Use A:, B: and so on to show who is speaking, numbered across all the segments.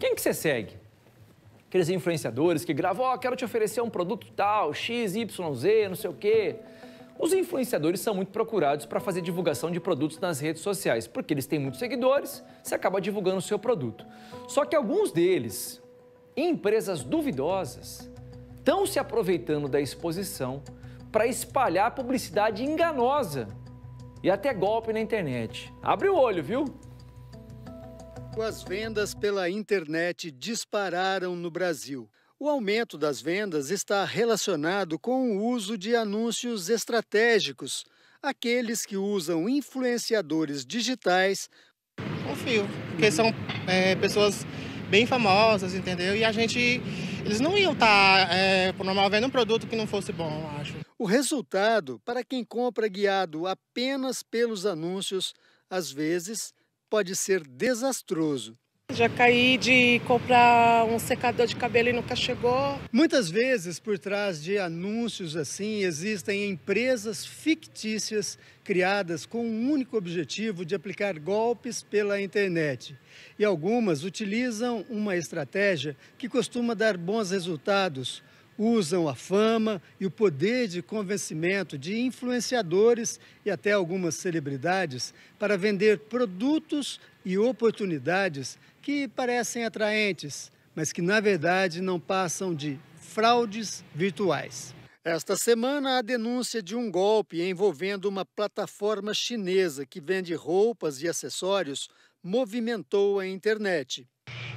A: Quem que você segue? Aqueles influenciadores que gravam, ó, oh, quero te oferecer um produto tal, X, Y, Z, não sei o quê. Os influenciadores são muito procurados para fazer divulgação de produtos nas redes sociais, porque eles têm muitos seguidores, você acaba divulgando o seu produto. Só que alguns deles, empresas duvidosas, estão se aproveitando da exposição para espalhar publicidade enganosa e até golpe na internet. Abre o olho, viu? As vendas pela
B: internet dispararam no Brasil. O aumento das vendas está relacionado com o uso de anúncios estratégicos, aqueles que usam influenciadores digitais. Confio, porque são é, pessoas bem famosas, entendeu? E a gente. Eles não iam estar tá, é, normal vendo um produto que não fosse bom, eu acho. O resultado, para quem compra guiado apenas pelos anúncios, às vezes pode ser desastroso. Já caí
A: de comprar um secador de cabelo e nunca chegou.
B: Muitas vezes, por trás de anúncios assim, existem empresas fictícias criadas com o um único objetivo de aplicar golpes pela internet. E algumas utilizam uma estratégia que costuma dar bons resultados, usam a fama e o poder de convencimento de influenciadores e até algumas celebridades para vender produtos e oportunidades que parecem atraentes, mas que na verdade não passam de fraudes virtuais. Esta semana, a denúncia de um golpe envolvendo uma plataforma chinesa que vende roupas e acessórios movimentou a internet.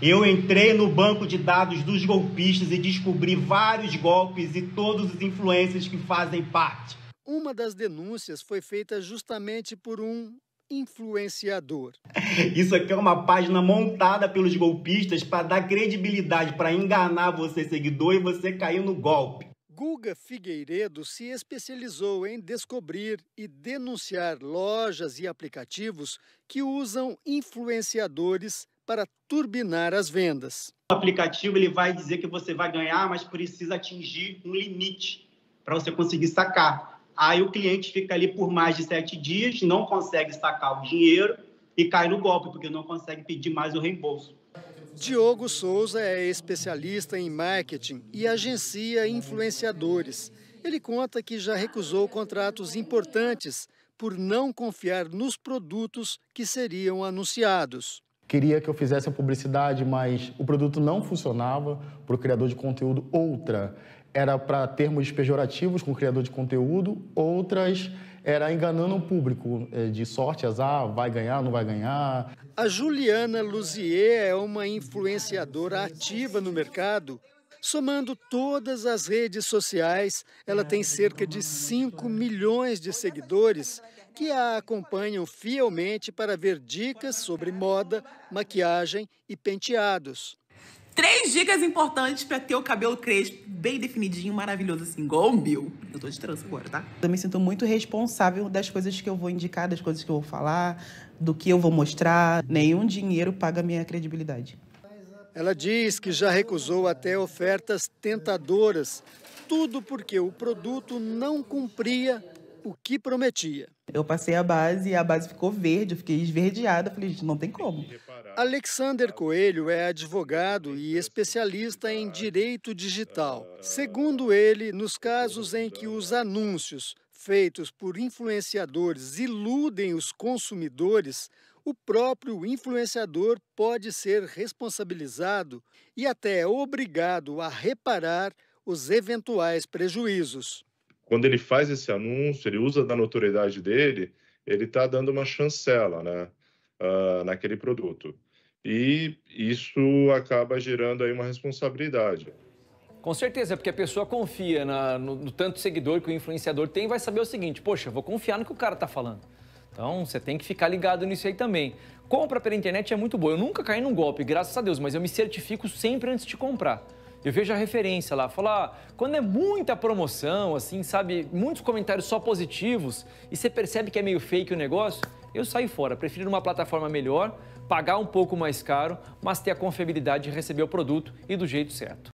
A: Eu entrei no banco de dados dos golpistas e descobri vários golpes e todos os influencers que fazem parte.
B: Uma das denúncias foi feita justamente por um influenciador.
A: Isso aqui é uma página montada pelos golpistas para dar credibilidade, para enganar você seguidor e você cair no golpe.
B: Guga Figueiredo se especializou em descobrir e denunciar lojas e aplicativos que usam influenciadores para turbinar
A: as vendas. O aplicativo ele vai dizer que você vai ganhar, mas precisa atingir um limite para você conseguir sacar. Aí o cliente fica ali por mais de sete dias, não consegue sacar o dinheiro e cai no golpe, porque não consegue pedir mais o reembolso.
B: Diogo Souza é especialista em marketing e agencia influenciadores. Ele conta que já recusou contratos importantes por não confiar nos produtos que seriam anunciados queria que eu fizesse a publicidade, mas o produto não funcionava para o criador de conteúdo. Outra era para termos pejorativos com o criador de conteúdo, outras era enganando o público é, de sorte, azar, vai ganhar, não vai ganhar. A Juliana Luzier é uma influenciadora ativa no mercado Somando todas as redes sociais, ela tem cerca de 5 né? milhões de seguidores que a acompanham fielmente para ver dicas sobre moda, maquiagem e penteados.
A: Três dicas importantes para ter o cabelo crespo, bem definidinho, maravilhoso, assim, igual o meu. Eu tô de trança agora, tá? Eu me sinto muito responsável das coisas que eu vou indicar, das coisas que eu vou falar, do que eu vou mostrar. Nenhum dinheiro paga minha credibilidade.
B: Ela diz que já recusou até ofertas tentadoras, tudo porque o produto não cumpria o que prometia.
A: Eu passei a base e a base ficou verde, eu fiquei esverdeada, falei, gente, não tem como.
B: Alexander Coelho é advogado e especialista em direito digital. Segundo ele, nos casos em que os anúncios feitos por influenciadores iludem os consumidores, o próprio influenciador pode ser responsabilizado e até obrigado a reparar os eventuais
A: prejuízos. Quando ele faz esse anúncio, ele usa da notoriedade dele, ele está dando uma chancela né, uh, naquele produto. E isso acaba gerando aí uma responsabilidade. Com certeza, é porque a pessoa confia na, no, no, tanto seguidor que o influenciador tem e vai saber o seguinte: poxa, vou confiar no que o cara está falando. Então você tem que ficar ligado nisso aí também. Compra pela internet é muito boa. Eu nunca caí num golpe, graças a Deus, mas eu me certifico sempre antes de comprar. Eu vejo a referência lá, falo ah, quando é muita promoção, assim, sabe, muitos comentários só positivos e você percebe que é meio fake o negócio, eu saio fora. Prefiro uma plataforma melhor, pagar um pouco mais caro, mas ter a confiabilidade de receber o produto e do jeito certo.